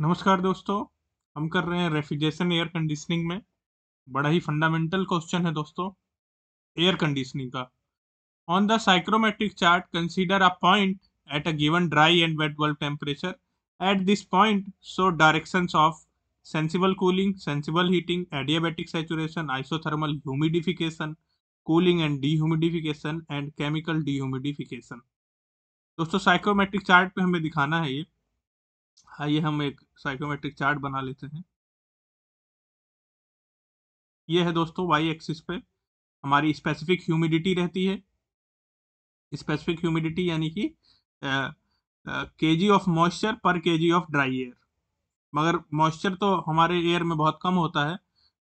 नमस्कार दोस्तों हम कर रहे हैं रेफ्रिजरेशन एयर कंडीशनिंग में बड़ा ही फंडामेंटल क्वेश्चन है दोस्तों एयर कंडीशनिंग का on the psychrometric chart consider a point at a given dry and wet bulb temperature at this point so directions of sensible cooling sensible heating adiabatic saturation isothermal humidification cooling and dehumidification and chemical dehumidification दोस्तों psychrometric chart पे हमें दिखाना है ये आइए हम एक psychometric chart बना लेते हैं यह है दोस्तों वाई एक्सिस पे हमारी स्पेसिफिक ह्यूमिडिटी रहती है स्पेसिफिक ह्यूमिडिटी यानी कि के G of moisture per K G of dry air मगर मॉइस्चर तो हमारे एयर में बहुत कम होता है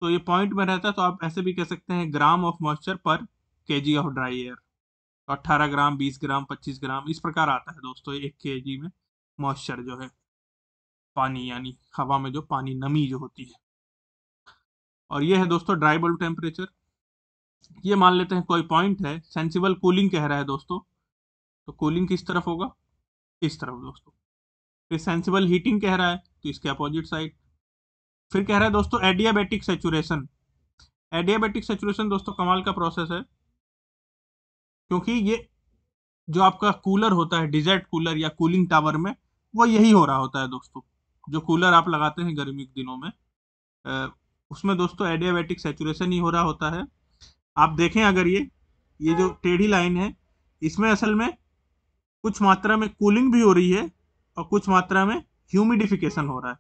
तो ये पॉइंट में रहता है तो आप ऐसे भी कह सकते हैं gram of moisture per K G of dry air अट्ठारह ग्राम बीस ग्राम पच्चीस ग्राम इस प्रकार आता है दोस्तों एक के जी में मॉइस्चर जो है पानी यानी हवा में जो पानी नमी जो होती है और ये है दोस्तों ड्राई बल्ब टेम्परेचर ये मान लेते हैं कोई पॉइंट है सेंसिबल कूलिंग कह रहा है दोस्तों तो कूलिंग किस तरफ होगा इस तरफ दोस्तों फिर सेंसिबल हीटिंग कह रहा है तो इसके अपोजिट साइड फिर कह रहा है दोस्तों एडियाबेटिक सेचुरेशन एडियाबेटिक सेचुरेशन दोस्तों कमाल का प्रोसेस है क्योंकि ये जो आपका कूलर होता है डिजर्ट कूलर या कूलिंग टावर में वो यही हो रहा होता है दोस्तों जो कूलर आप लगाते हैं गर्मी के दिनों में उसमें दोस्तों एडियाबैटिक सेचुरेशन ही हो रहा होता है आप देखें अगर ये ये जो टेढ़ी लाइन है इसमें असल में कुछ मात्रा में कूलिंग भी हो रही है और कुछ मात्रा में ह्यूमिडिफिकेशन हो रहा है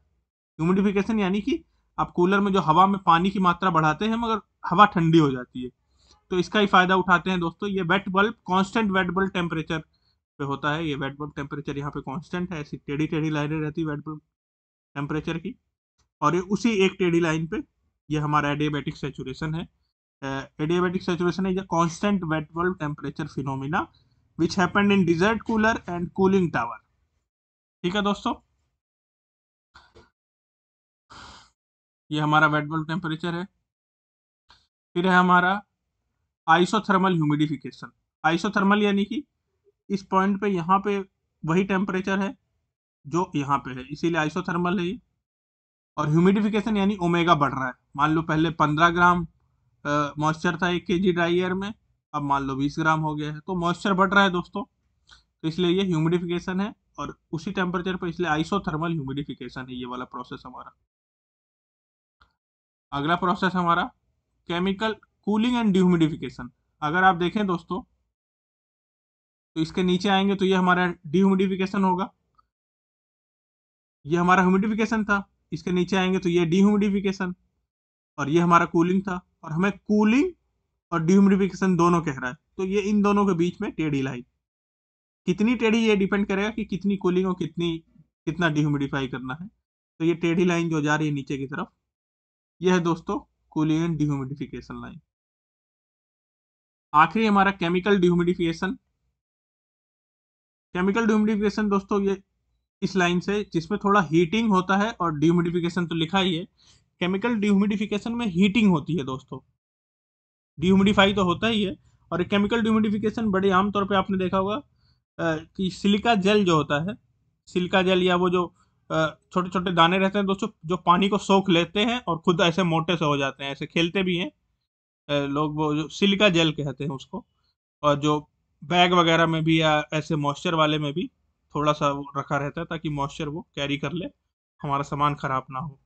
ह्यूमिडिफिकेशन यानी कि आप कूलर में जो हवा में पानी की मात्रा बढ़ाते हैं मगर हवा ठंडी हो जाती है तो इसका ही फायदा उठाते हैं दोस्तों ये wet bulb constant wet bulb temperature पे होता है ये वेट बल्ब टेम्परेचर यहाँ पे कांस्टेंट है ऐसी टेढ़ी टेढ़ी लाइनें रहती है वेट बल्ब टेम्परेचर की और ये उसी एक टेढ़ी लाइन पे ये हमारा एडियाबेटिक सेचुरेशन है adiabatic saturation is a constant wet bulb temperature phenomena which happen in desert cooler and cooling tower ठीक है दोस्तों ये हमारा वेट बल्ब टेम्परेचर है फिर है हमारा आइसोथर्मल ह्यूमिडिफिकेशन आइसोथर्मल यानी कि इस पॉइंट पे यहाँ पे वही टेम्परेचर है जो यहाँ पे है इसीलिए आइसोथर्मल है ये और ह्यूमिडिफिकेशन यानी ओमेगा बढ़ रहा है मान लो पहले पंद्रह ग्राम मॉइस्चर था एक के जी ड्राई एयर में अब मान लो बीस ग्राम हो गया है तो मॉइस्चर बढ़ रहा है दोस्तों तो इसलिए ये ह्यूमिडिफिकेशन है और उसी टेम्परेचर पर इसलिए आइसोथर्मल ह्यूमिडिफिकेशन है ये वाला प्रोसेस हमारा अगला प्रोसेस हमारा केमिकल कूलिंग एंड डिह्यूमिडिफिकेशन अगर आप देखें दोस्तों तो इसके नीचे आएंगे तो ये हमारा डिह्यूमिडिफिकेशन होगा ये हमारा ह्यूमिडिफिकेशन था इसके नीचे आएंगे तो ये डीह्यूमिडिफिकेशन और ये हमारा कूलिंग था और हमें कूलिंग और डिह्यूमिडिफिकेशन दोनों कह रहा है तो ये इन दोनों के बीच में टेढ़ी लाइन कितनी टेढ़ी ये डिपेंड करेगा कि कितनी कूलिंग और कितनी कितना डिह्यूमिडिफाई करना है तो ये टेढ़ी लाइन जो जा रही है नीचे की तरफ ये है दोस्तों कूलिंग एंड डिह्यूमिडिफिकेशन लाइन आखिरी हमारा केमिकल डिह्यूमिडिफिकेशन केमिकल डिह्यूमिडिफिकेशन दोस्तों ये इस लाइन से जिसमें थोड़ा हीटिंग होता है और डिह्यूमिडिफिकेशन तो लिखा ही है केमिकल डिह्यूमिडिफिकेशन में हीटिंग होती है दोस्तों डिह्यूमिडिफाई तो होता ही है और केमिकल डिह्यूमिडिफिकेशन बड़े आमतौर पर आपने देखा होगा कि सिलिका जेल जो होता है सिलिका जेल या वो जो छोटे छोटे दाने रहते हैं दोस्तों जो पानी को सोख लेते हैं और खुद ऐसे मोटे से हो जाते हैं ऐसे खेलते भी हैं लोग वो जो सिलिका जेल कहते हैं उसको और जो बैग वगैरह में भी या ऐसे मॉइस्चर वाले में भी थोड़ा सा वो रखा रहता है ताकि मॉइस्चर वो कैरी कर ले हमारा सामान ख़राब ना हो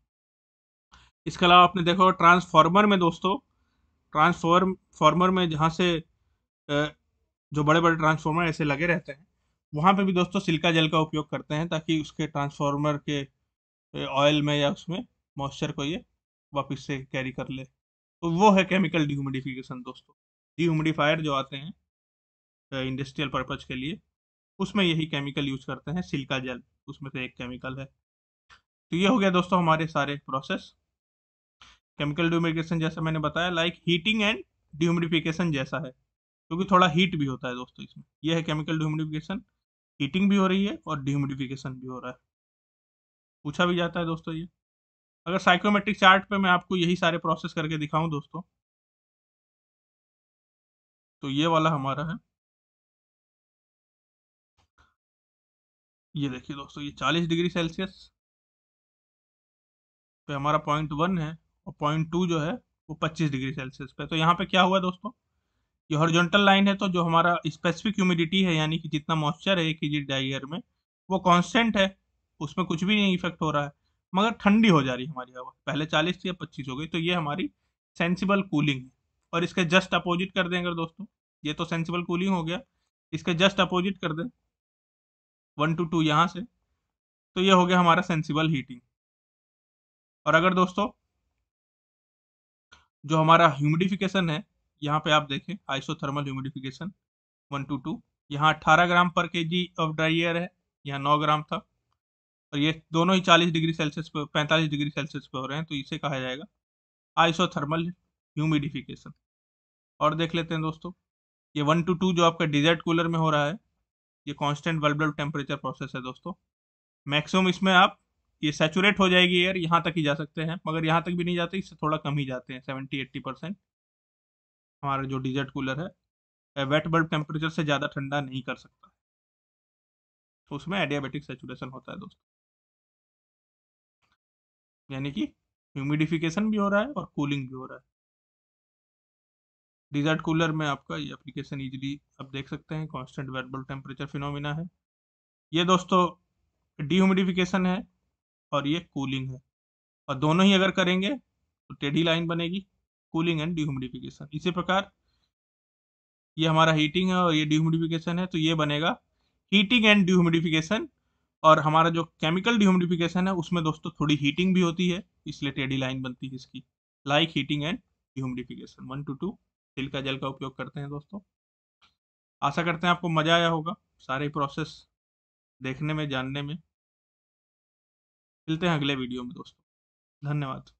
इसके अलावा आपने देखा ट्रांसफार्मर में दोस्तों ट्रांसफॉर्मर में जहाँ से जो बड़े बड़े ट्रांसफार्मर ऐसे लगे रहते हैं वहाँ पे भी दोस्तों सिल्का जल का उपयोग करते हैं ताकि उसके ट्रांसफार्मर के ऑयल में या उसमें मॉइस्चर को ये वापस से कैरी कर ले तो वो है केमिकल डिह्यूमिडिफिकेशन दोस्तों डिह्यूमिडिफायर जो आते हैं इंडस्ट्रियल पर्पज के लिए उसमें यही केमिकल यूज करते हैं सिल्का जेल उसमें से एक केमिकल है तो ये हो गया दोस्तों हमारे सारे प्रोसेस केमिकल ड्यूमिफिकेशन जैसा मैंने बताया लाइक हीटिंग एंड ड्यूमिफिकेशन जैसा है क्योंकि थोड़ा हीट भी होता है दोस्तों इसमें यह है केमिकल ड्यूमिफिकेशन हीटिंग भी हो रही है और ड्यूमिफिकेशन भी हो रहा है पूछा भी जाता है दोस्तों ये अगर साइकोमेट्रिक चार्ट पे मैं आपको यही सारे प्रोसेस करके दिखाऊं दोस्तों तो ये वाला हमारा है ये देखिए दोस्तों ये चालीस डिग्री सेल्सियस पे हमारा पॉइंट वन है और पॉइंट टू जो है वो पच्चीस डिग्री सेल्सियस पे तो यहाँ पे क्या हुआ दोस्तों ये हॉरिजॉन्टल लाइन है तो जो हमारा स्पेसिफिक ह्यूमिडिटी है यानी कि जितना मॉइस्चर है एक ही डाइयर में वो कॉन्स्टेंट है उसमें कुछ भी नहीं इफेक्ट हो रहा है मगर ठंडी हो जा रही है हमारी हवा पहले चालीस या पच्चीस हो गई तो ये हमारी सेंसिबल कूलिंग है और इसके जस्ट अपोजिट कर दें अगर दोस्तों ये तो सेंसिबल कूलिंग हो गया इसके जस्ट अपोजिट कर दें वन टू टू यहाँ से तो ये हो गया हमारा सेंसिबल हीटिंग और अगर दोस्तों जो हमारा ह्यूमिडिफिकेशन है यहाँ पे आप देखें isothermal humidification one two two यहाँ अट्ठारह ग्राम पर K G of dry air है यहाँ नौ ग्राम था और ये दोनों ही चालीस डिग्री सेल्सियस पे पैंतालीस डिग्री सेल्सियस पे हो रहे हैं तो इसे कहा जाएगा आइसोथर्मल ह्यूमिडिफिकेशन और देख लेते हैं दोस्तों ये वन टू टू जो आपका डिजर्ट कूलर में हो रहा है ये कांस्टेंट बल्ब टेम्परेचर प्रोसेस है दोस्तों मैक्सिमम इसमें आप ये सेचुरेट हो जाएगी एयर यहाँ तक ही जा सकते हैं मगर यहाँ तक भी नहीं जाते इससे थोड़ा कम ही जाते हैं सेवेंटी एट्टी परसेंट हमारा जो डिजर्ट कूलर है वेट बल्ब टेम्परेचर से ज़्यादा ठंडा नहीं कर सकता तो उसमें एडियाबेटिक सेचुरेशन होता है दोस्तों यानी कि ह्यूमिडिफिकेशन भी हो रहा है और कूलिंग भी हो रहा है डिजर्ट कूलर में आपका ये एप्लीकेशन इजीली आप देख सकते हैं कांस्टेंट वेरबल टेम्परेचर फिनोमिना है ये दोस्तों डिह्यूमिडिफिकेशन है और ये कूलिंग है और दोनों ही अगर करेंगे तो टेढ़ी लाइन बनेगी कूलिंग एंड डिह्यूमिडिफिकेशन इसी प्रकार ये हमारा हीटिंग है और ये डिह्यूमिडिफिकेशन है तो ये बनेगा हीटिंग एंड डिह्यूमिडिफिकेशन और हमारा जो केमिकल डिह्यूमिडिफिकेशन है उसमें दोस्तों थोड़ी हीटिंग भी होती है इसलिए टेढ़ी लाइन बनती है इसकी like heating and dehumidification one two two तिल का जल का उपयोग करते हैं दोस्तों आशा करते हैं आपको मज़ा आया होगा सारे प्रोसेस देखने में जानने में मिलते हैं अगले वीडियो में दोस्तों धन्यवाद